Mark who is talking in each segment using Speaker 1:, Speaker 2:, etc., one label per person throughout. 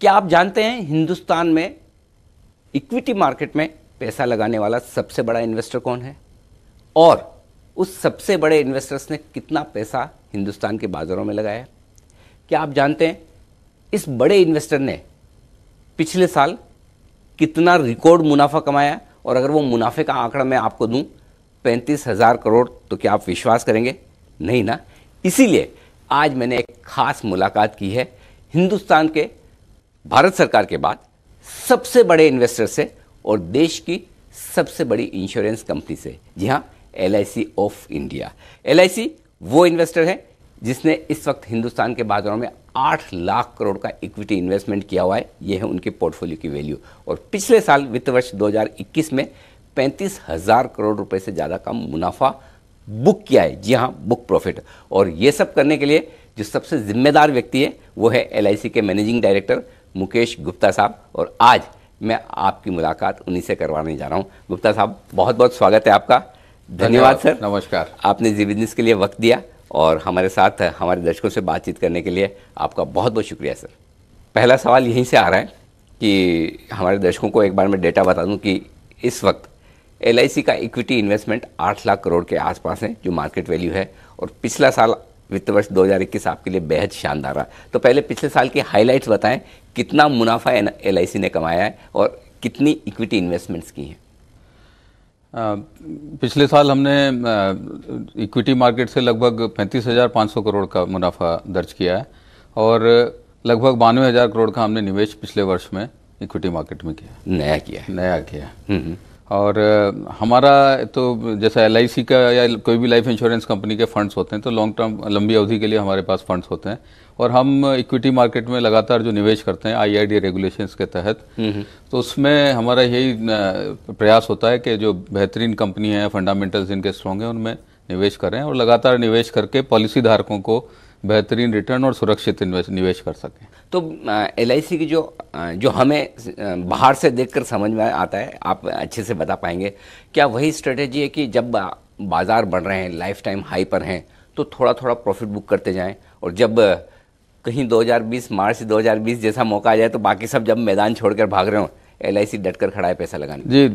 Speaker 1: क्या आप जानते हैं हिंदुस्तान में इक्विटी मार्केट में पैसा लगाने वाला सबसे बड़ा इन्वेस्टर कौन है और उस सबसे बड़े इन्वेस्टर्स ने कितना पैसा हिंदुस्तान के बाज़ारों में लगाया क्या आप जानते हैं इस बड़े इन्वेस्टर ने पिछले साल कितना रिकॉर्ड मुनाफा कमाया और अगर वो मुनाफे का आंकड़ा मैं आपको दूं पैंतीस हज़ार करोड़ तो क्या आप विश्वास करेंगे नहीं ना इसीलिए आज मैंने एक खास मुलाकात की है हिंदुस्तान के भारत सरकार के बाद सबसे बड़े इन्वेस्टर से और देश की सबसे बड़ी इंश्योरेंस कंपनी से जी हाँ एल ऑफ इंडिया एल वो इन्वेस्टर है जिसने इस वक्त हिंदुस्तान के बाजारों में आठ लाख करोड़ का इक्विटी इन्वेस्टमेंट किया हुआ है यह है उनके पोर्टफोलियो की वैल्यू और पिछले साल वित्त वर्ष 2021 में पैंतीस हज़ार करोड़ रुपए से ज़्यादा का मुनाफा बुक किया है जी हाँ बुक प्रॉफिट और यह सब करने के लिए जो सबसे जिम्मेदार व्यक्ति है वो है एल के मैनेजिंग डायरेक्टर मुकेश गुप्ता साहब और आज मैं आपकी मुलाकात उन्हीं से करवाने जा रहा हूँ गुप्ता साहब बहुत बहुत स्वागत है आपका धन्यवाद सर नमस्कार आपने जी बिजनेस के लिए वक्त दिया और हमारे साथ हमारे दर्शकों से बातचीत करने के लिए आपका बहुत बहुत शुक्रिया सर पहला सवाल यहीं से आ रहा है कि हमारे दर्शकों को एक बार मैं डेटा बता दूं कि इस वक्त एल का इक्विटी इन्वेस्टमेंट आठ लाख करोड़ के आसपास है जो मार्केट वैल्यू है और पिछला साल वित्त वर्ष दो आपके लिए बेहद शानदार रहा तो पहले पिछले साल की हाईलाइट्स बताएं कितना मुनाफा एल ने कमाया है और कितनी इक्विटी इन्वेस्टमेंट्स की हैं
Speaker 2: पिछले साल हमने इक्विटी मार्केट से लगभग 35,500 करोड़ का मुनाफा दर्ज किया है और लगभग बानवे हज़ार करोड़ का हमने निवेश पिछले वर्ष में इक्विटी मार्केट में किया नया किया नया किया हम्म, हम्म। और हमारा तो जैसा एल का या कोई भी लाइफ इंश्योरेंस कंपनी के फंड्स होते हैं तो लॉन्ग टर्म लंबी अवधि के लिए हमारे पास फंड्स होते हैं और हम इक्विटी मार्केट में लगातार जो निवेश करते हैं आईआईडी रेगुलेशंस के तहत हम्म, हम्म। तो उसमें हमारा यही प्रयास होता है कि जो बेहतरीन कंपनी है फंडामेंटल्स जिनके स्ट्रॉन्ग हैं उनमें निवेश करें और लगातार निवेश करके पॉलिसी धारकों को बेहतरीन रिटर्न और सुरक्षित निवेश कर सकें
Speaker 1: तो एल की जो जो हमें बाहर से देखकर समझ में आता है आप अच्छे से बता पाएंगे क्या वही स्ट्रेटेजी है कि जब बाज़ार बढ़ रहे हैं लाइफ टाइम हाई पर हैं तो थोड़ा थोड़ा प्रॉफिट बुक करते जाएं और जब कहीं 2020 मार्च 2020 जैसा मौका आ जाए तो बाकी सब जब मैदान छोड़कर भाग रहे हों एल डट कर खड़ा है पैसा लगाने
Speaker 2: जी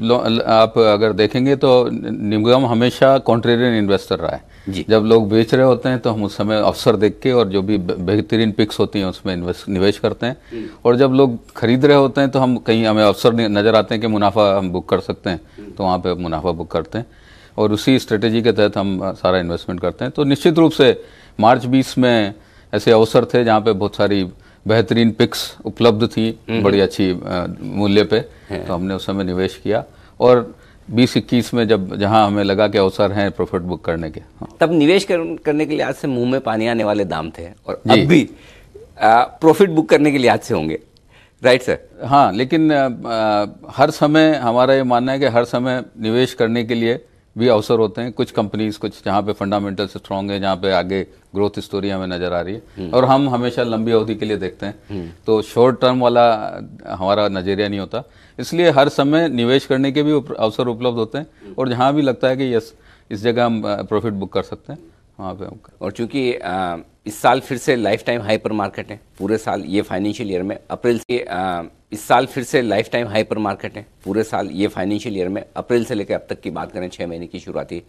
Speaker 2: आप अगर देखेंगे तो निगम हमेशा कॉन्ट्रेरियन इन्वेस्टर रहा है जी जब लोग बेच रहे होते हैं तो हम उस समय अवसर देख के और जो भी बेहतरीन पिक्स होती हैं उसमें निवेश करते हैं और जब लोग खरीद रहे होते हैं तो हम कहीं हमें अवसर नज़र आते हैं कि मुनाफा हम बुक कर सकते हैं तो वहाँ पर मुनाफा बुक करते हैं और उसी स्ट्रेटेजी के तहत हम सारा इन्वेस्टमेंट करते हैं तो निश्चित रूप से मार्च बीस में ऐसे अवसर थे जहाँ पर बहुत सारी बेहतरीन पिक्स उपलब्ध थी हम्म। बड़ी अच्छी मूल्य पे तो हमने उस समय निवेश किया और बीस इक्कीस में जब जहां हमें लगा कि अवसर हैं प्रॉफिट बुक करने के हाँ।
Speaker 1: तब निवेश कर, करने के लिहाज से मुंह में पानी आने वाले दाम थे और अब भी प्रॉफिट बुक करने के लिहाज से होंगे राइट सर
Speaker 2: हाँ लेकिन आ, हर समय हमारा ये मानना है कि हर समय निवेश करने के लिए भी अवसर होते हैं कुछ कंपनीज कुछ जहाँ पे फंडामेंटल स्ट्रांग है जहाँ पे आगे ग्रोथ स्टोरी हमें नजर आ रही है हम्म। और हम हमेशा लंबी अवधि के लिए देखते हैं हम्म। तो शॉर्ट टर्म वाला हमारा नजरिया नहीं होता इसलिए हर समय निवेश करने के भी अवसर उपलब्ध होते हैं हम्म। और
Speaker 1: जहाँ भी लगता है कि यस इस जगह हम प्रॉफिट बुक कर सकते हैं वहाँ पे और चूंकि इस साल फिर से लाइफ टाइम हाइपर मार्केट है पूरे साल ये फाइनेंशियल ईयर में अप्रैल से इस साल फिर से लाइफ टाइम हाइपर मार्केट है पूरे साल ये फाइनेंशियल ईयर में अप्रैल से लेकर अब तक की बात करें छः महीने की शुरुआती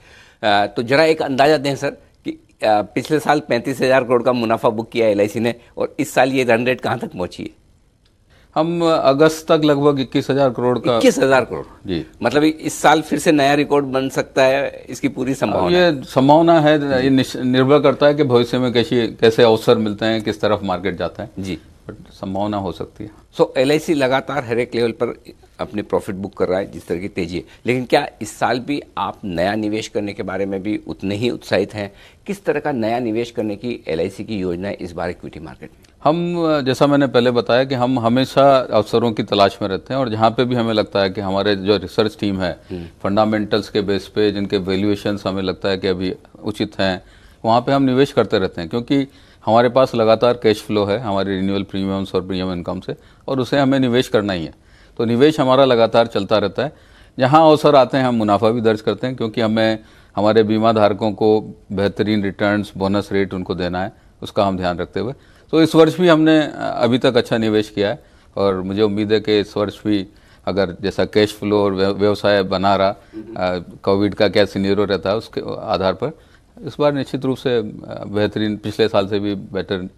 Speaker 1: तो जरा एक अंदाजा दें सर कि पिछले साल पैंतीस हज़ार करोड़ का मुनाफा बुक किया एल ने और इस साल ये रन रेट कहाँ तक पहुँची है हम अगस्त तक लगभग इक्कीस हजार करोड़ का इक्कीस हजार करोड़ जी मतलब इस साल फिर से नया रिकॉर्ड बन सकता है इसकी पूरी संभावना ये
Speaker 2: संभावना है ये निर्भर करता है कि भविष्य में कैसे कैसे अवसर मिलते हैं किस तरफ मार्केट जाता है जी बट संभावना हो सकती है सो एल
Speaker 1: लगातार हर एक लेवल पर अपने प्रॉफिट बुक कर रहा है जिस तरह की तेजी है लेकिन क्या इस साल भी आप नया निवेश करने के बारे में भी उतने ही उत्साहित हैं किस तरह का नया निवेश करने की एल की योजना है इस बार इक्विटी मार्केट में
Speaker 2: हम जैसा मैंने पहले बताया कि हम हमेशा अवसरों की तलाश में रहते हैं और जहाँ पे भी हमें लगता है कि हमारे जो रिसर्च टीम है फंडामेंटल्स हम्म। के बेस पे जिनके वैल्यूएशंस हमें लगता है कि अभी उचित हैं वहाँ पे हम निवेश करते रहते हैं क्योंकि हमारे पास लगातार कैश फ्लो है हमारे रिन्यूअल प्रीमियम्स और प्रीमियम इनकम से और उसे हमें निवेश करना ही है तो निवेश हमारा लगातार चलता रहता है जहाँ अवसर आते हैं हम मुनाफा भी दर्ज करते हैं क्योंकि हमें हमारे बीमा धारकों को बेहतरीन रिटर्न बोनस रेट उनको देना है उसका हम ध्यान रखते हुए तो इस वर्ष भी हमने अभी तक अच्छा निवेश किया है और मुझे उम्मीद है कि इस वर्ष भी अगर जैसा कैश फ्लो और व्यवसाय बना रहा कोविड का क्या सीनियर रहता है उसके आधार पर इस बार निश्चित रूप से बेहतरीन पिछले
Speaker 1: साल से भी बेटर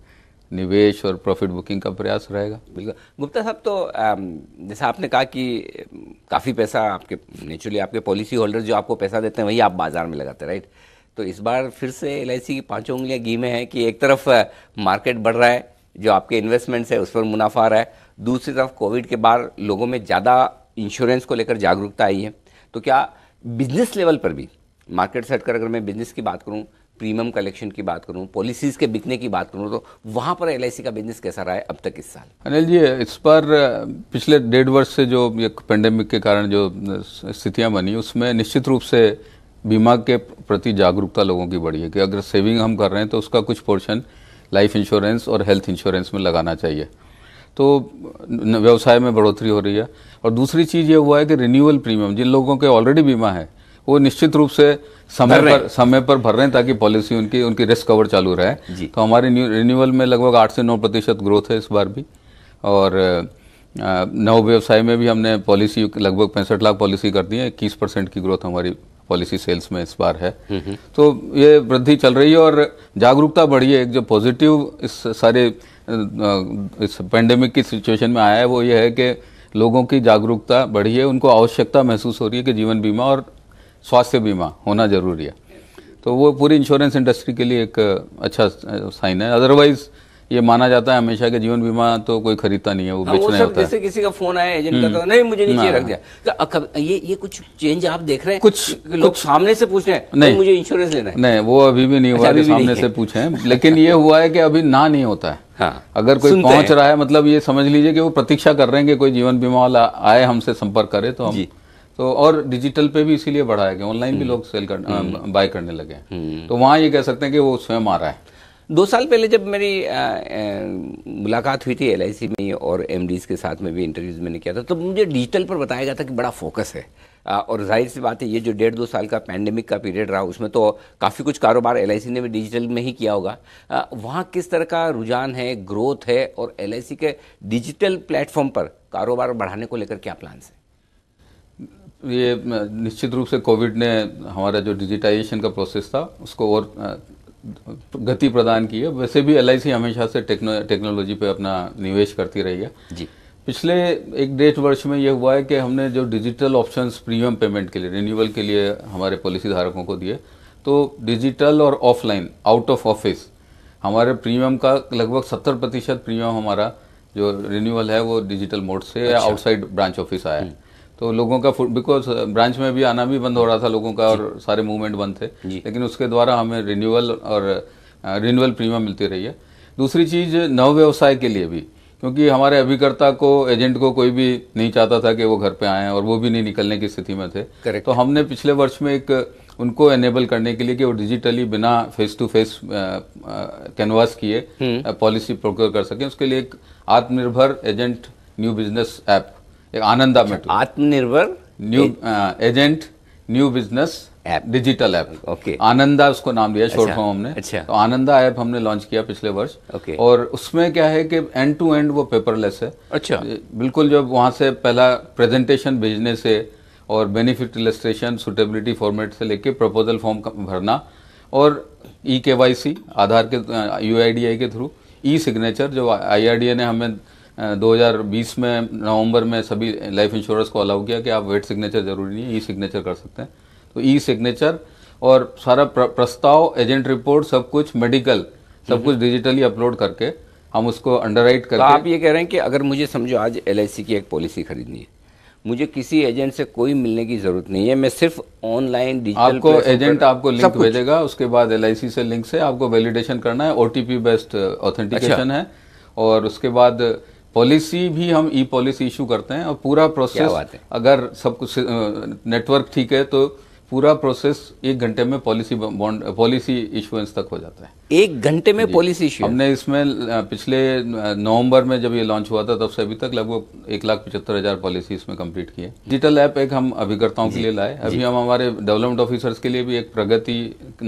Speaker 1: निवेश और प्रॉफिट बुकिंग का प्रयास रहेगा बिल्कुल गुप्ता साहब तो जैसे आपने कहा कि काफ़ी पैसा आपके नेचुरली आपके पॉलिसी होल्डर जो आपको पैसा देते हैं वही आप बाज़ार में लगाते हैं राइट तो इस बार फिर से एल की पाँचों उंगलियाँ घी में है कि एक तरफ मार्केट बढ़ रहा है जो आपके इन्वेस्टमेंट्स है उस पर मुनाफा आ रहा है दूसरी तरफ कोविड के बाद लोगों में ज़्यादा इंश्योरेंस को लेकर जागरूकता आई है तो क्या बिजनेस लेवल पर भी मार्केट सेट कर अगर मैं बिजनेस की बात करूँ प्रीमियम कलेक्शन की बात करूँ पॉलिसीज़ के बिकने की बात करूँ तो वहाँ पर एल का बिजनेस कैसा रहा है अब तक इस साल
Speaker 2: अनिल जी इस पर पिछले डेढ़ वर्ष से जो एक पेंडेमिक के कारण जो स्थितियाँ बनी उसमें निश्चित रूप से बीमा के प्रति जागरूकता लोगों की बढ़ी है कि अगर सेविंग हम कर रहे हैं तो उसका कुछ पोर्शन लाइफ इंश्योरेंस और हेल्थ इंश्योरेंस में लगाना चाहिए तो व्यवसाय में बढ़ोतरी हो रही है और दूसरी चीज़ ये हुआ है कि रिन्यूअल प्रीमियम जिन लोगों के ऑलरेडी बीमा है वो निश्चित रूप से समय पर समय पर भर रहे हैं ताकि पॉलिसी उनकी उनकी रिस्क कवर चालू रहे तो हमारे रिन्यूअल में लगभग आठ से नौ प्रतिशत ग्रोथ है इस बार भी और नव व्यवसाय में भी हमने पॉलिसी लगभग पैंसठ लाख पॉलिसी कर दी है इक्कीस परसेंट की ग्रोथ हमारी पॉलिसी सेल्स में इस बार है हम्म, हम्म। तो ये वृद्धि चल रही है और जागरूकता बढ़ी है एक जो पॉजिटिव इस सारे इस पेंडेमिक की सिचुएशन में आया है वो ये है कि लोगों की जागरूकता बढ़ी है उनको आवश्यकता महसूस हो रही है कि जीवन बीमा और स्वास्थ्य बीमा होना जरूरी है तो वो पूरी इंश्योरेंस इंडस्ट्री के लिए एक अच्छा साइन है अदरवाइज ये माना जाता है हमेशा कि जीवन बीमा तो कोई खरीदता नहीं है वो बेचना हाँ, बेचने वो होता जैसे है।
Speaker 1: किसी का फोन आया एजेंट का हम्म। तो नहीं मुझे नीचे हाँ। रख दिया तो ये ये कुछ चेंज आप देख रहे हैं कुछ लोग कुछ, सामने से पूछ रहे हैं नहीं तो मुझे इंश्योरेंस लेना है
Speaker 2: नहीं वो अभी भी नहीं अच्छा, हुआ अच्छा, सामने से पूछे लेकिन ये हुआ है कि अभी ना नहीं होता है हाँ, अगर कोई पहुंच रहा है मतलब ये समझ लीजिए कि वो प्रतीक्षा कर रहे हैं कि कोई जीवन बीमा वाला आए हमसे संपर्क करे तो हम तो और डिजिटल पे भी इसीलिए बढ़ाया गया
Speaker 1: ऑनलाइन भी हम्म। लोग सेल कर बाय हम्म। करने लगे हम्म। तो वहाँ ये कह सकते हैं कि वो स्वयं आ रहा है दो साल पहले जब मेरी मुलाकात हुई थी एल में और एम के साथ में भी इंटरव्यूज़ मैंने किया था तो मुझे डिजिटल पर बताया गया था कि बड़ा फोकस है आ, और जाहिर सी बात है ये जो डेढ़ दो साल का पैंडेमिक का पीरियड रहा उसमें तो काफ़ी कुछ कारोबार एल ने भी डिजिटल में ही किया होगा वहाँ किस तरह का रुझान है ग्रोथ है और एल के डिजिटल प्लेटफॉर्म पर कारोबार बढ़ाने को लेकर क्या प्लान्स हैं
Speaker 2: ये निश्चित रूप से कोविड ने हमारा जो डिजिटाइजेशन का प्रोसेस था उसको और गति प्रदान की है वैसे भी एल हमेशा से टेक्नो टेक्नोलॉजी पे अपना निवेश करती रही है जी पिछले एक डेढ़ वर्ष में यह हुआ है कि हमने जो डिजिटल ऑप्शंस प्रीमियम पेमेंट के लिए रिन्यूअल के लिए हमारे पॉलिसी धारकों को दिए तो डिजिटल और ऑफलाइन आउट ऑफ ऑफिस हमारे प्रीमियम का लगभग सत्तर प्रतिशत प्रीमियम हमारा जो रिन्यूअल है वो डिजिटल मोड से अच्छा। या आउटसाइड ब्रांच ऑफिस आया है हम्म। तो लोगों का बिकॉज ब्रांच uh, में भी आना भी बंद हो रहा था लोगों का और सारे मूवमेंट बंद थे लेकिन उसके द्वारा हमें रिन्यूअल और रिन्यूअल uh, प्रीमियम मिलती रही है दूसरी चीज़ नव व्यवसाय के लिए भी क्योंकि हमारे अभिकर्ता को एजेंट को कोई भी नहीं चाहता था कि वो घर पे आए और वो भी नहीं निकलने की स्थिति में थे Correct. तो हमने पिछले वर्ष में एक उनको एनेबल करने के लिए कि वो डिजिटली बिना फेस टू फेस कैनवास किए पॉलिसी हम्म। प्रोक्योर uh, कर सकें उसके लिए एक आत्मनिर्भर एजेंट न्यू बिजनेस ऐप एक आनंद आत्मनिर्भर new agent new business app digital app okay Ananda उसको नाम दिया शॉर्ट अच्छा। फॉर्म हमने अच्छा तो आनंदा ऐप हमने लॉन्च किया पिछले वर्ष ओके और उसमें क्या है कि एंड टू एंड वो पेपरलेस है अच्छा बिल्कुल जब वहां से पहला प्रेजेंटेशन भेजने से और बेनिफिट इलस्ट्रेशन सुटेबिलिटी फॉर्मेट से लेके प्रपोजल फॉर्म भरना और ई के आधार के यू uh, के थ्रू ई सिग्नेचर जो आई ने हमें 2020 में नवंबर में सभी लाइफ इंश्योरेंस को अलाउ किया कि आप वेट सिग्नेचर जरूरी नहीं है ई सिग्नेचर कर सकते हैं तो ई सिग्नेचर और सारा प्र, प्रस्ताव एजेंट रिपोर्ट सब कुछ मेडिकल सब हम्म। कुछ
Speaker 1: डिजिटली अपलोड करके हम उसको अंडर राइट करके तो आप ये कह रहे हैं कि अगर मुझे समझो आज एल की एक पॉलिसी खरीदनी है मुझे किसी एजेंट से कोई मिलने की जरूरत नहीं है मैं सिर्फ ऑनलाइन डिजिटल आपको एजेंट आपको लिंक भेजेगा उसके बाद एल से लिंक से आपको वैलिडेशन करना है ओ
Speaker 2: बेस्ड ऑथेंटिकेशन है और उसके बाद पॉलिसी भी हम ई पॉलिसी इशू करते हैं और पूरा प्रोसेस अगर सब कुछ नेटवर्क ठीक है तो पूरा प्रोसेस एक घंटे में पॉलिसी बॉन्ड पॉलिसी इशुएंस तक हो जाता है
Speaker 1: एक घंटे में पॉलिसी इशू
Speaker 2: हमने इसमें पिछले नवंबर में जब ये लॉन्च हुआ था तब से अभी तक लगभग एक लाख पचहत्तर हजार पॉलिसी इसमें कंप्लीट की है डिजिटल ऐप एक हम अभिकर्ताओं के लिए लाए अभी हम हमारे डेवलपमेंट ऑफिसर्स के लिए भी एक प्रगति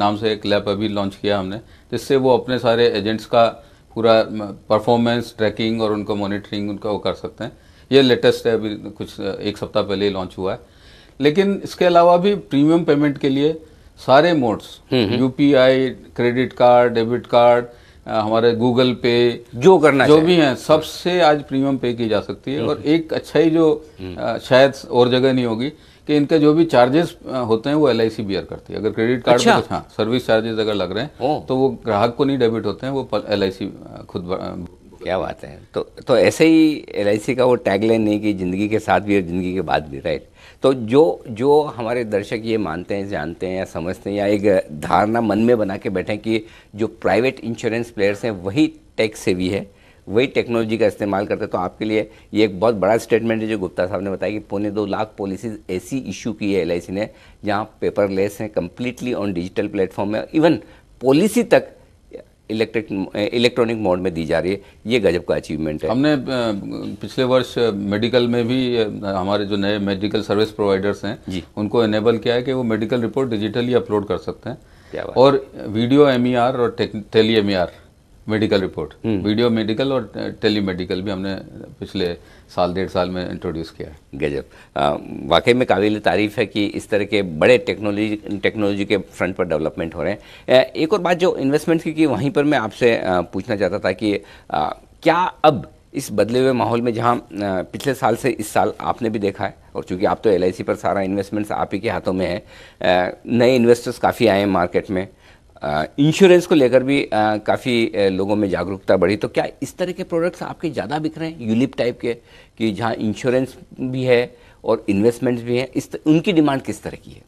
Speaker 2: नाम से एक लैब अभी लॉन्च किया हमने जिससे वो अपने सारे एजेंट्स का पूरा परफॉर्मेंस ट्रैकिंग और उनका मॉनिटरिंग उनका वो कर सकते हैं ये लेटेस्ट है अभी कुछ एक सप्ताह पहले ही लॉन्च हुआ है लेकिन इसके अलावा भी प्रीमियम पेमेंट के लिए सारे modes UPI credit card debit card हमारे गूगल पे जो करना जो भी हैं सबसे आज प्रीमियम पे की जा सकती है हम्म। और एक अच्छाई जो हम्म। शायद और जगह नहीं होगी कि इनके जो भी चार्जेस होते हैं वो एल आई बियर करती है अगर क्रेडिट कार्ड अच्छा? हाँ सर्विस चार्जेस अगर लग रहे हैं तो वो ग्राहक को नहीं डेबिट होते हैं वो
Speaker 1: एल खुद क्या बात है तो तो ऐसे ही एल का वो टैगलाइन नहीं कि ज़िंदगी के साथ भी और ज़िंदगी के बाद भी राइट तो जो जो हमारे दर्शक ये मानते हैं जानते हैं या समझते हैं या एक धारणा मन में बना के बैठे कि जो प्राइवेट इंश्योरेंस प्लेयर्स हैं वही टैक्स सेवी है वही टेक्नोलॉजी का इस्तेमाल करते हैं तो आपके लिए ये एक बहुत बड़ा स्टेटमेंट है जो गुप्ता साहब ने बताया कि पौने दो लाख पॉलिसीज ऐसी इशू की है एल ने जहाँ पेपरलेस हैं कम्प्लीटली ऑन डिजिटल प्लेटफॉर्म में इवन पॉलिसी तक इलेक्ट्रिक इलेक्ट्रॉनिक मोड में दी जा रही है ये गजब का अचीवमेंट है
Speaker 2: हमने पिछले वर्ष मेडिकल में भी हमारे जो नए मेडिकल सर्विस प्रोवाइडर्स हैं जी उनको एनेबल किया है कि वो मेडिकल रिपोर्ट डिजिटली अपलोड कर सकते हैं और वीडियो एम e और टेली एम मेडिकल रिपोर्ट हम्म। वीडियो मेडिकल और टेली मेडिकल भी हमने पिछले साल डेढ़
Speaker 1: साल में इंट्रोड्यूस किया है गजब वाकई में काबिल तारीफ है कि इस तरह के बड़े टेक्नोलॉजी टेक्नोलॉजी के फ्रंट पर डेवलपमेंट हो रहे हैं एक और बात जो इन्वेस्टमेंट की, की वहीं पर मैं आपसे पूछना चाहता था कि आ, क्या अब इस बदले हुए माहौल में जहाँ पिछले साल से इस साल आपने भी देखा है और चूंकि आप तो एल पर सारा इन्वेस्टमेंट्स आप ही के हाथों में है नए इन्वेस्टर्स काफ़ी आए हैं मार्केट में इंश्योरेंस को लेकर भी काफ़ी लोगों में जागरूकता बढ़ी तो क्या इस तरह के प्रोडक्ट्स आपके ज़्यादा बिक रहे हैं यूलिप टाइप के कि जहाँ इंश्योरेंस भी है और इन्वेस्टमेंट्स भी हैं इस उनकी डिमांड किस तरह की है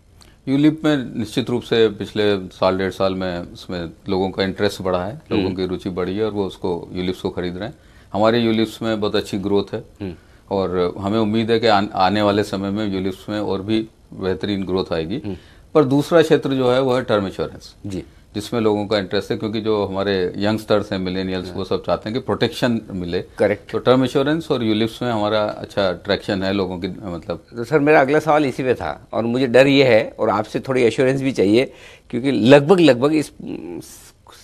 Speaker 2: यूलिप में निश्चित रूप से पिछले साल डेढ़ साल में उसमें लोगों का इंटरेस्ट बढ़ा है हम्म। लोगों की रुचि बढ़ी है और वो उसको यूलिप्स को खरीद रहे हैं हमारे यूलिप्स में बहुत अच्छी ग्रोथ है हम्म। और हमें उम्मीद है कि आने वाले समय में यूलिप्स में और भी बेहतरीन ग्रोथ आएगी हम्म। पर दूसरा क्षेत्र जो है वो है टर्म इंश्योरेंस जी जिसमें लोगों का इंटरेस्ट है क्योंकि जो हमारे यंगस्टर्स हैं मिलेनियल्स हाँ। वो सब चाहते हैं कि प्रोटेक्शन मिले करेक्ट तो टर्म इंश्योरेंस और यूलिप्स में हमारा
Speaker 1: अच्छा अट्रैक्शन है लोगों की मतलब तो सर मेरा अगला सवाल इसी पे था और मुझे डर ये है और आपसे थोड़ी एश्योरेंस भी चाहिए क्योंकि लगभग लगभग इस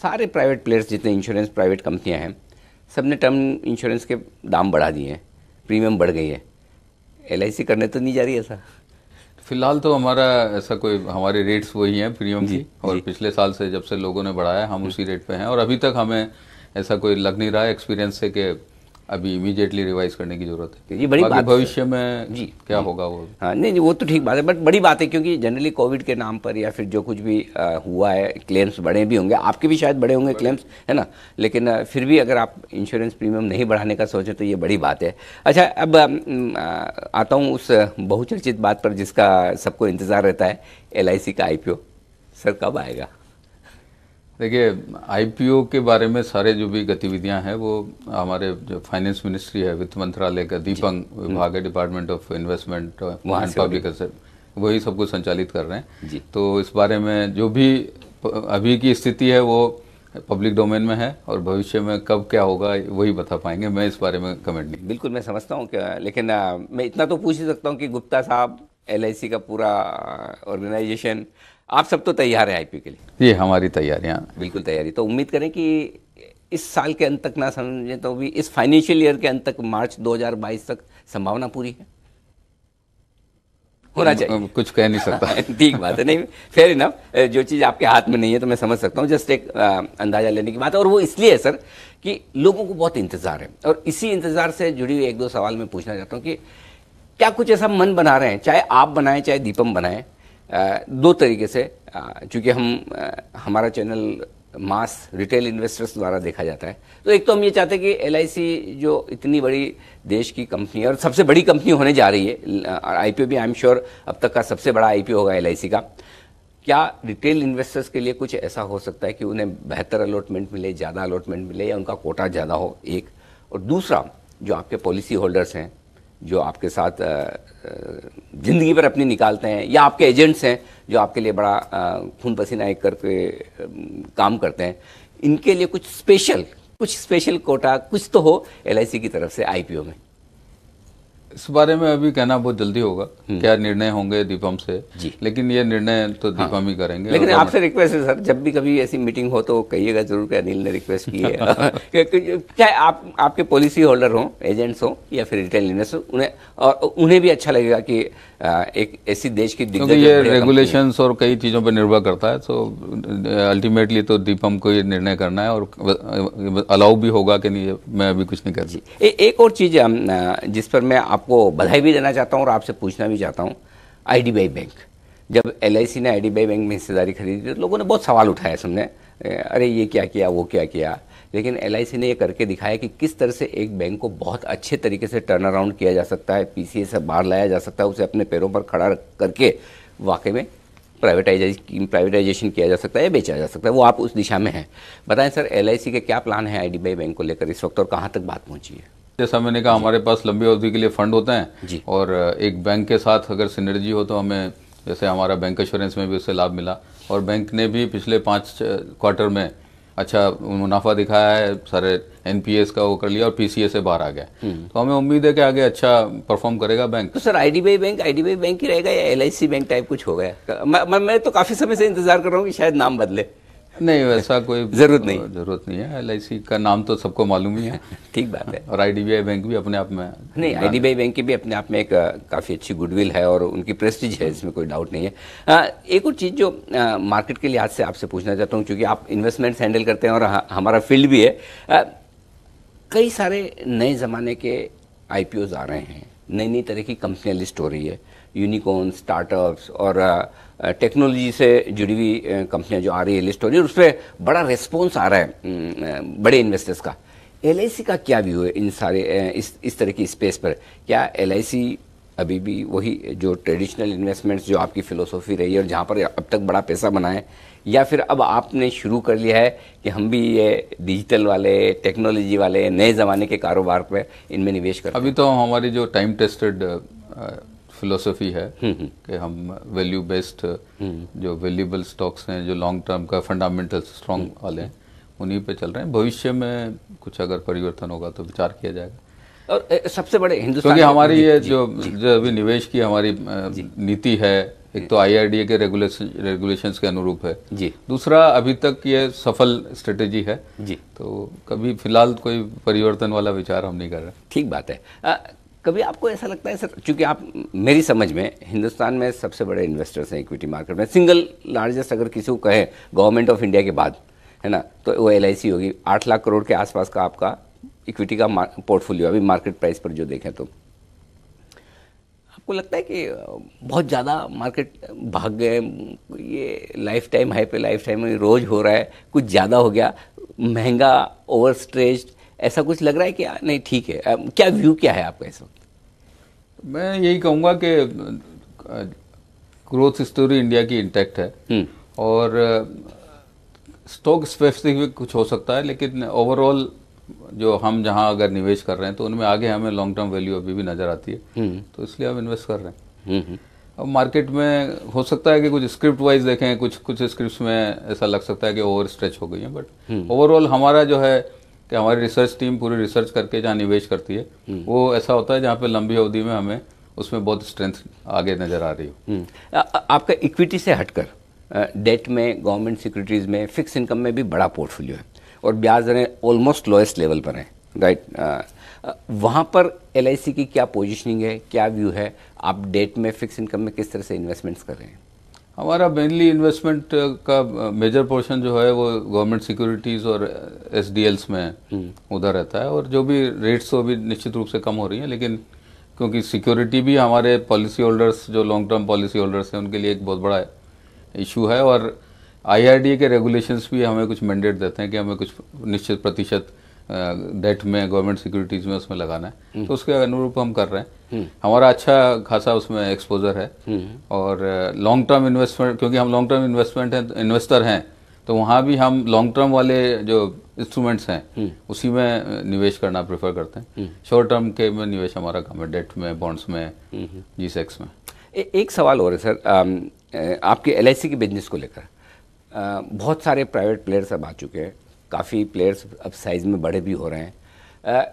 Speaker 1: सारे प्राइवेट प्लेयर्स जितने इंश्योरेंस प्राइवेट कंपनियाँ हैं सब ने टर्म इंश्योरेंस के दाम बढ़ा दिए हैं प्रीमियम बढ़ गई है एल करने तो नहीं जा रही ऐसा फिलहाल तो हमारा ऐसा कोई हमारे
Speaker 2: रेट्स वही हैं प्रीमियम की और जी. पिछले साल से जब से लोगों ने बढ़ाया हम उसी रेट पे हैं और अभी तक हमें ऐसा कोई लग नहीं रहा है एक्सपीरियंस से कि अभी इमीडिएटली रिवाइज करने की जरूरत है ये बड़ी बात भविष्य
Speaker 1: में जी क्या जी, होगा वो हाँ नहीं वो तो ठीक बात है बट बड़ी बात है क्योंकि जनरली कोविड के नाम पर या फिर जो कुछ भी आ, हुआ है क्लेम्स बड़े भी होंगे आपके भी शायद बड़े होंगे क्लेम्स है ना लेकिन फिर भी अगर आप इंश्योरेंस प्रीमियम नहीं बढ़ाने का सोचें तो ये बड़ी बात है अच्छा अब आता हूँ उस बहुचर्चित बात पर जिसका सबको इंतज़ार रहता है एल का आई सर कब आएगा देखिए आईपीओ के बारे में
Speaker 2: सारे जो भी गतिविधियां हैं वो हमारे जो फाइनेंस मिनिस्ट्री है वित्त मंत्रालय का दीपंग हम्म। विभाग है department of investment and public वही सब कुछ संचालित कर रहे हैं तो इस बारे में जो भी अभी की स्थिति है वो पब्लिक डोमेन में है और
Speaker 1: भविष्य में कब क्या होगा वही बता पाएंगे मैं इस बारे में कमेंट नहीं बिल्कुल मैं समझता हूँ लेकिन मैं इतना तो पूछ ही सकता हूँ कि गुप्ता साहब एल का पूरा ऑर्गेनाइजेशन आप सब तो तैयार हैं आईपीओ के लिए
Speaker 2: ये हमारी तैयारियां
Speaker 1: बिल्कुल तैयारी तो उम्मीद करें कि इस साल के अंत तक ना समझे तो भी इस फाइनेंशियल ईयर के अंत तक मार्च 2022 तक संभावना पूरी है होना चाहिए कुछ कह नहीं सकता ठीक बात है नहीं फेर इनफ जो चीज़ आपके हाथ में नहीं है तो मैं समझ सकता हूँ जस्ट एक अंदाजा लेने की बात है और वो इसलिए है सर कि लोगों को बहुत इंतज़ार है और इसी इंतज़ार से जुड़ी हुई एक दो सवाल मैं पूछना चाहता हूँ कि क्या कुछ ऐसा मन बना रहे हैं चाहे आप बनाएं चाहे दीपम बनाएं दो तरीके से चूँकि हम हमारा चैनल मास रिटेल इन्वेस्टर्स द्वारा देखा जाता है तो एक तो हम ये चाहते हैं कि एल जो इतनी बड़ी देश की कंपनी और सबसे बड़ी कंपनी होने जा रही है आई भी आई एम श्योर अब तक का सबसे बड़ा आई होगा एल का क्या रिटेल इन्वेस्टर्स के लिए कुछ ऐसा हो सकता है कि उन्हें बेहतर अलॉटमेंट मिले ज़्यादा अलॉटमेंट मिले या उनका कोटा ज़्यादा हो एक और दूसरा जो आपके पॉलिसी होल्डर्स हैं जो आपके साथ ज़िंदगी भर अपनी निकालते हैं या आपके एजेंट्स हैं जो आपके लिए बड़ा खून पसीना एक करके काम करते हैं इनके लिए कुछ स्पेशल कुछ स्पेशल कोटा कुछ तो हो एल की तरफ से आई में
Speaker 2: इस बारे में अभी कहना बहुत जल्दी होगा हम्म। क्या निर्णय होंगे दीपम से लेकिन ये निर्णय तो हाँ। दीपम हाँ। ही करेंगे लेकिन आपसे
Speaker 1: रिक्वेस्ट है सर जब भी कभी ऐसी मीटिंग हो तो कहिएगा जरूर क्या अनिल ने रिक्वेस्ट की है चाहे आप आपके पॉलिसी होल्डर हों एजेंट्स हों या फिर रिटेल इन्वेस्टर उन्हें और उन्हें भी अच्छा लगेगा कि एक ऐसी देश की क्योंकि ये रेगुलेशंस
Speaker 2: और कई चीज़ों पर निर्भर करता है तो अल्टीमेटली तो दीपम को ये निर्णय करना है और अलाउ भी होगा कि नहीं मैं अभी कुछ नहीं कर रही
Speaker 1: ए, एक और चीज़ जिस पर मैं आपको बधाई भी देना चाहता हूँ और आपसे पूछना भी चाहता हूँ आई बैंक जब एल ने आई बैंक में हिस्सेदारी खरीदी तो लोगों ने बहुत सवाल उठाया सुनने अरे ये क्या किया वो क्या किया लेकिन एल ने ये करके दिखाया कि किस तरह से एक बैंक को बहुत अच्छे तरीके से टर्न अराउंड किया जा सकता है पी से बाहर लाया जा सकता है उसे अपने पैरों पर खड़ा करके वाकई में प्राइवेटाइजेशन प्राइवेटाइजेशन किया जा सकता है या बेचा जा सकता है वो आप उस दिशा में हैं बताएं सर एल के क्या प्लान है आई बैंक को लेकर इस वक्त और कहाँ तक बात पहुँची है
Speaker 2: जैसा मैंने कहा हमारे पास लंबी अवधि के लिए फंड होते हैं और एक बैंक के साथ अगर सिनर्जी हो तो हमें जैसे हमारा बैंक इंश्योरेंस में भी उससे लाभ मिला और बैंक ने भी पिछले पाँच क्वार्टर में अच्छा मुनाफा दिखाया है सारे एनपीएस का वो कर लिया और पीसीए से बाहर आ गया हम्म। तो हमें उम्मीद है कि आगे अच्छा
Speaker 1: परफॉर्म करेगा बैंक तो sir IDBI bank IDBI bank ही रहेगा या एलआईसी बैंक टाइप कुछ हो गया मैं, मैं तो काफी समय से इंतजार कर रहा हूँ कि शायद नाम बदले नहीं वैसा कोई जरूरत नहीं जरूरत नहीं है एल का नाम तो सबको मालूम ही है ठीक बात है और आई बैंक भी अपने आप में नहीं आई बैंक की भी अपने आप में एक काफ़ी अच्छी गुडविल है और उनकी प्रेस्टीज है इसमें कोई डाउट नहीं है आ, एक और चीज़ जो आ, मार्केट के लिहाज से आपसे पूछना चाहता हूँ क्योंकि आप इन्वेस्टमेंट्स हैंडल करते हैं और हमारा फील्ड भी है कई सारे नए ज़माने के आई आ रहे हैं नई नई तरह की कंपनियाँ लिस्ट हो रही है यूनिकॉर्न स्टार्टअप्स और टेक्नोलॉजी से जुड़ी हुई कंपनियां जो आ रही है लिस्ट हो रही है उस पर बड़ा रिस्पॉन्स आ रहा है बड़े इन्वेस्टर्स का एल का क्या व्यू है इन सारे इस इस तरह की स्पेस पर क्या एल अभी भी वही जो ट्रेडिशनल इन्वेस्टमेंट्स जो आपकी फ़िलोसॉफी रही है और जहाँ पर अब तक बड़ा पैसा बना है या फिर अब आपने शुरू कर लिया है कि हम भी ये डिजिटल वाले टेक्नोलॉजी वाले नए ज़माने के कारोबार पर इनमें निवेश कर
Speaker 2: अभी तो हमारी जो टाइम टेस्टेड फिलोसफी है हम्म, हम्म। कि हम वैल्यू हम्म। बेस्ड जो वैल्यूबल स्टॉक्स हैं जो लॉन्ग टर्म का फंडामेंटल स्ट्रॉन्ग वाले हैं उन्हीं पे चल रहे हैं भविष्य में कुछ अगर परिवर्तन होगा तो विचार किया जाएगा
Speaker 1: और सबसे बड़े हिंदुस्तान क्योंकि हमारी ये
Speaker 2: जो जो अभी निवेश की हमारी नीति है एक तो आईआरडीए के रेगुलेशन रेगुलेशंस के अनुरूप है जी दूसरा अभी तक ये सफल स्ट्रेटेजी है जी तो
Speaker 1: कभी फिलहाल कोई परिवर्तन वाला विचार हम नहीं कर रहे ठीक बात है आ, कभी आपको ऐसा लगता है सर क्योंकि आप मेरी समझ में हिंदुस्तान में सबसे बड़े इन्वेस्टर्स हैं इक्विटी मार्केट में सिंगल लार्जेस्ट अगर किसी को कहे गवर्नमेंट ऑफ इंडिया के बाद है ना तो वो एल होगी आठ लाख करोड़ के आसपास का आपका इक्विटी का पोर्टफोलियो अभी मार्केट प्राइस पर जो देखें तो आपको लगता है कि बहुत ज़्यादा मार्केट भाग गए ये लाइफ टाइम हाई पे लाइफ टाइम रोज़ हो रहा है कुछ ज़्यादा हो गया महंगा ओवर स्ट्रेच्ड ऐसा कुछ लग रहा है कि नहीं ठीक है क्या व्यू क्या है आपका इस वक्त
Speaker 2: मैं यही कहूँगा कि ग्रोथ स्टोरी इंडिया की इंटैक्ट है हम्म। और स्टॉक स्पेसिफिक कुछ हो सकता है लेकिन ओवरऑल जो हम जहाँ अगर निवेश कर रहे हैं तो उनमें आगे हमें लॉन्ग टर्म वैल्यू अभी भी नज़र आती है हम्म। तो इसलिए हम इन्वेस्ट कर रहे हैं हम्म, अब मार्केट में हो सकता है कि कुछ स्क्रिप्ट वाइज देखें कुछ कुछ स्क्रिप्ट में ऐसा लग सकता है कि ओवर स्ट्रेच हो गई है बट ओवरऑल हमारा जो है कि हमारी रिसर्च टीम पूरी रिसर्च करके जहाँ निवेश करती है हम्म। वो ऐसा होता है जहाँ पे लंबी अवधि में
Speaker 1: हमें उसमें बहुत स्ट्रेंथ आगे नज़र आ रही हो हम्म। आपका इक्विटी से हटकर डेट में गवर्नमेंट सिक्योरिटीज़ में फिक्स इनकम में भी बड़ा पोर्टफोलियो है और ब्याज दरें ऑलमोस्ट लोएस्ट लेवल पर हैं राइट वहाँ पर एल की क्या पोजिशनिंग है क्या व्यू है आप डेट में फिक्स इनकम में किस तरह से इन्वेस्टमेंट्स कर रहे हैं
Speaker 2: हमारा मेनली इन्वेस्टमेंट uh, का मेजर uh, पोर्शन जो है वो गवर्नमेंट सिक्योरिटीज़ और एस डी एल्स में हम्म। उधर रहता है और जो भी रेट्स वो भी निश्चित रूप से कम हो रही हैं लेकिन क्योंकि सिक्योरिटी भी हमारे पॉलिसी होल्डर्स जो लॉन्ग टर्म पॉलिसी होल्डर्स हैं उनके लिए एक बहुत बड़ा इशू है और आई के रेगुलेशंस भी हमें कुछ मैंडेट देते हैं कि हमें कुछ निश्चित प्रतिशत डेट में गवर्नमेंट सिक्योरिटीज में उसमें लगाना है हम्म। तो उसके अनुरूप हम कर रहे हैं हम्म। हमारा अच्छा खासा उसमें एक्सपोजर है हम्म। और लॉन्ग टर्म इन्वेस्टमेंट क्योंकि हम लॉन्ग टर्म इन्वेस्टमेंट हैं इन्वेस्टर हैं तो वहाँ भी हम लॉन्ग टर्म वाले जो इंस्ट्रूमेंट्स हैं उसी में निवेश करना प्रेफर करते हैं शॉर्ट टर्म के में निवेश हमारा कम है डेट में बॉन्ड्स में जी सेक्स e में
Speaker 1: ए, एक सवाल और है सर आ, आपके एल के बिजनेस को लेकर बहुत सारे प्राइवेट प्लेयर्स अब आ चुके हैं काफ़ी प्लेयर्स अब साइज़ में बड़े भी हो रहे हैं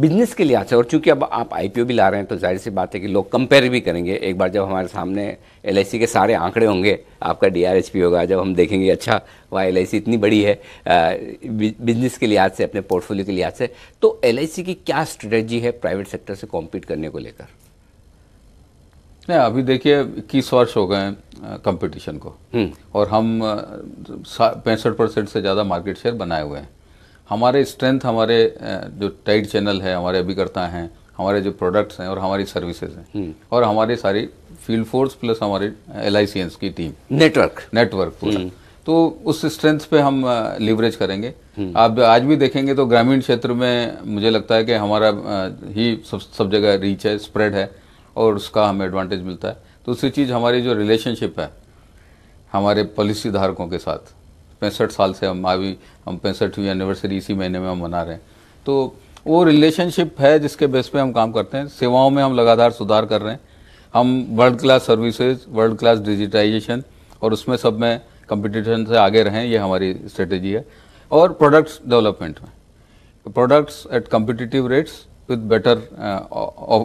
Speaker 1: बिजनेस के लिहाज अच्छा, से और चूंकि अब आप आई भी ला रहे हैं तो जाहिर सी बात है कि लोग कंपेयर भी करेंगे एक बार जब हमारे सामने एल के सारे आंकड़े होंगे आपका डी होगा जब हम देखेंगे अच्छा वह एल इतनी बड़ी है बिजनेस के लिहाज से अपने पोर्टफोलियो के लिहाज से तो एल की क्या स्ट्रेटजी है प्राइवेट सेक्टर से कॉम्पीट करने को लेकर
Speaker 2: नहीं अभी देखिए इक्कीस वर्ष हो गए कंपटीशन को हम्म। और हम पैंसठ परसेंट से ज़्यादा मार्केट शेयर बनाए हुए हैं हमारे स्ट्रेंथ हमारे जो टाइट चैनल है हमारे अभिकर्ता हैं हमारे जो प्रोडक्ट्स हैं और हमारी सर्विसेज हैं हम्म। और हमारी सारी फील्ड फोर्स प्लस हमारे एल की टीम नेटवर्क नेटवर्क पूरा हम्म। तो उस स्ट्रेंथ पे हम लिवरेज करेंगे आप आज भी देखेंगे तो ग्रामीण क्षेत्र में मुझे लगता है कि हमारा ही सब सब जगह रीच है स्प्रेड है और उसका हमें एडवांटेज मिलता है तो दूसरी चीज़ हमारी जो रिलेशनशिप है हमारे पॉलिसी धारकों के साथ पैंसठ साल से हम अभी हम पैंसठवीं एनिवर्सरी इसी महीने में हम मना रहे हैं तो वो रिलेशनशिप है जिसके बेस पे हम काम करते हैं सेवाओं में हम लगातार सुधार कर रहे हैं हम world class services world class digitization और उसमें सब में कंपटीशन से आगे रहें ये हमारी स्ट्रेटेजी है और प्रोडक्ट्स डेवलपमेंट में products at competitive rates with better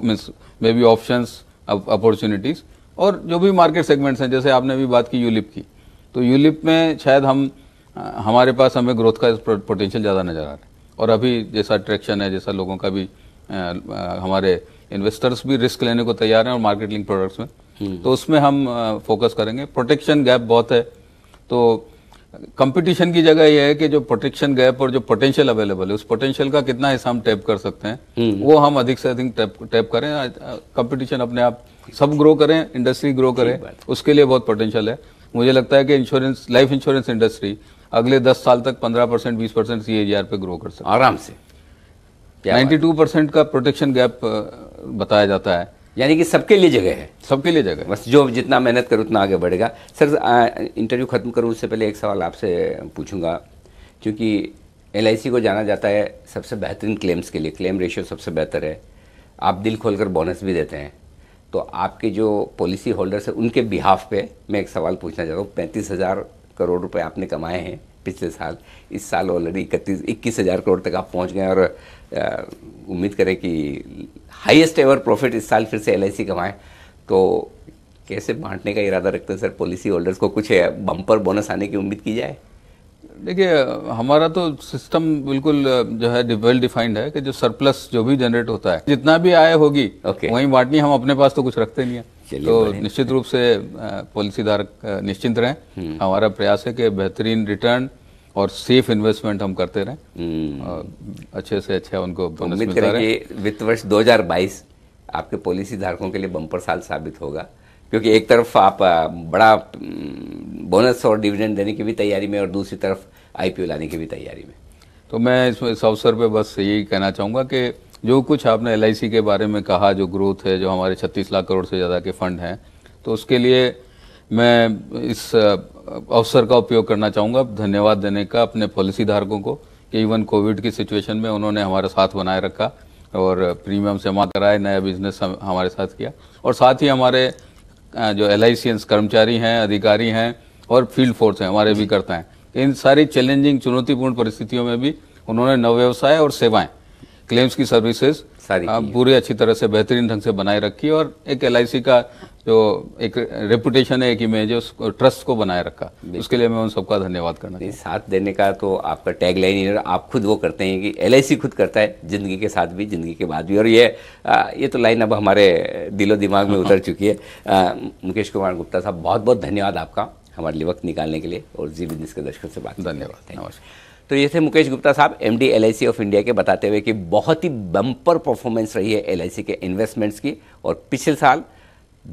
Speaker 2: means may be option opportunities और जो भी मार्केट सेगमेंट्स हैं जैसे आपने अभी बात की यूलिप की तो यूलिप में शायद हम हमारे पास हमें ग्रोथ का पोटेंशियल ज़्यादा नज़र आ रहा है और अभी जैसा अट्रैक्शन है जैसा लोगों का भी आ, हमारे इन्वेस्टर्स भी रिस्क लेने को तैयार हैं और मार्केटिंग प्रोडक्ट्स में हम्म। तो उसमें हम फोकस करेंगे प्रोटेक्शन गैप बहुत है तो कंपटीशन की जगह यह है कि जो प्रोटेक्शन गैप और जो पोटेंशियल अवेलेबल है उस पोटेंशियल का कितना हिस्सा हम टैप कर सकते हैं हम्म। वो हम अधिक से अधिक टैप टैप करें कंपटीशन अपने आप सब ग्रो करें इंडस्ट्री ग्रो करें उसके लिए बहुत पोटेंशियल है मुझे लगता है कि इंश्योरेंस लाइफ इंश्योरेंस इंडस्ट्री अगले दस साल तक पंद्रह परसेंट बीस परसेंट सी एजीआर पे ग्रो कर
Speaker 1: सकते आराम से नाइन्टी टू परसेंट का प्रोटेक्शन गैप बताया जाता है यानी कि सबके लिए जगह है सबके लिए जगह बस जो जितना मेहनत करूँ उतना आगे बढ़ेगा सर इंटरव्यू ख़त्म करूँ उससे पहले एक सवाल आपसे पूछूंगा क्योंकि एल को जाना जाता है सबसे बेहतरीन क्लेम्स के लिए क्लेम रेशियो सबसे बेहतर है आप दिल खोलकर बोनस भी देते हैं तो आपके जो पॉलिसी होल्डर्स हैं उनके बिहाफ पे मैं एक सवाल पूछना चाहता हूँ पैंतीस हज़ार करोड़ रुपए आपने कमाए हैं पिछले साल इस साल ऑलरेडी इकतीस इक्कीस हज़ार करोड़ तक आप पहुंच गए और उम्मीद करें कि हाईएस्ट एवर प्रॉफिट इस साल फिर से एल कमाएं तो कैसे बांटने का इरादा रखते हैं सर पॉलिसी होल्डर्स को कुछ बम्पर बोनस आने की उम्मीद की जाए
Speaker 2: देखिए हमारा तो सिस्टम बिल्कुल जो है वेल डिफाइंड है कि जो सरप्लस जो भी जनरेट होता है जितना भी आय होगी okay. वहीं बांटनी हम अपने पास तो कुछ रखते नहीं है तो निश्चित रूप से पॉलिसी धारक निश्चिंत रहें हम्म। हमारा प्रयास है कि बेहतरीन रिटर्न और सेफ इन्वेस्टमेंट हम करते रहें
Speaker 1: हम्म। अच्छे से अच्छा उनको तो उम्मीद वर्ष दो वित्त वर्ष 2022 आपके पॉलिसी धारकों के लिए बम्पर साल साबित होगा क्योंकि एक तरफ आप बड़ा बोनस हम्म, और डिविडेंड देने की भी तैयारी में और दूसरी तरफ आईपीओ लाने की भी तैयारी में तो मैं इस,
Speaker 2: अवसर पर बस यही कहना चाहूँगा कि जो कुछ आपने एल के बारे में कहा जो ग्रोथ है जो हमारे छत्तीस लाख करोड़ से ज़्यादा के फंड हैं तो उसके लिए मैं इस अवसर का उपयोग करना चाहूँगा धन्यवाद देने का अपने पॉलिसी धारकों को कि इवन कोविड की सिचुएशन में उन्होंने हमारा साथ बनाए रखा और प्रीमियम जमा कराए नया बिजनेस हमारे साथ किया और साथ ही हमारे जो एल कर्मचारी हैं अधिकारी हैं और फील्ड फोर्स हैं हमारे भी करता है इन सारी चैलेंजिंग चुनौतीपूर्ण परिस्थितियों में भी उन्होंने नवव्यवसाय और सेवाएं क्लेम्स की सर्विसेज सारी आप पूरी अच्छी तरह से बेहतरीन ढंग से बनाए रखी और एक एल का जो एक रेपुटेशन है एक इमेज है उसको ट्रस्ट को बनाए
Speaker 1: रखा उसके लिए मैं उन सबका धन्यवाद करना साथ देने का तो आपका टैग लाइन आप खुद वो करते हैं कि एल खुद करता है ज़िंदगी के साथ भी ज़िंदगी के बाद भी और ये आ, ये तो लाइन अब हमारे दिलो दिमाग में उतर चुकी है आ, मुकेश कुमार गुप्ता साहब बहुत बहुत धन्यवाद आपका हमारे लिए वक्त निकालने के लिए और जी बिजनेस के दर्शकों से बात धन्यवाद नमस्कार तो ये थे मुकेश गुप्ता साहब M D L of India के बताते हुए कि बहुत ही बम्पर परफॉर्मेंस रही है एल के इन्वेस्टमेंट्स की और पिछले साल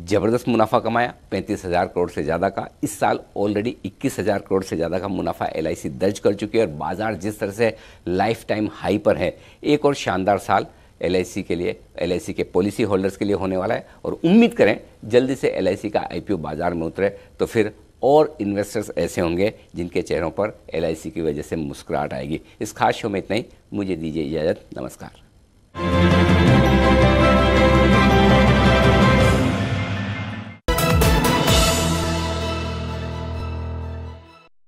Speaker 1: ज़बरदस्त मुनाफा कमाया पैंतीस हज़ार करोड़ से ज़्यादा का इस साल ऑलरेडी इक्कीस हज़ार करोड़ से ज़्यादा का मुनाफा एल दर्ज कर चुकी है और बाज़ार जिस तरह से लाइफ टाइम हाई पर है एक और शानदार साल एल के लिए एल के पॉलिसी होल्डर्स के लिए होने वाला है और उम्मीद करें जल्दी से एल का आई बाज़ार में उतरे तो फिर और इन्वेस्टर्स ऐसे होंगे जिनके चेहरों पर एल की वजह से मुस्कुराहट आएगी इस खास शो में इतना ही मुझे दीजिए इजाज़त नमस्कार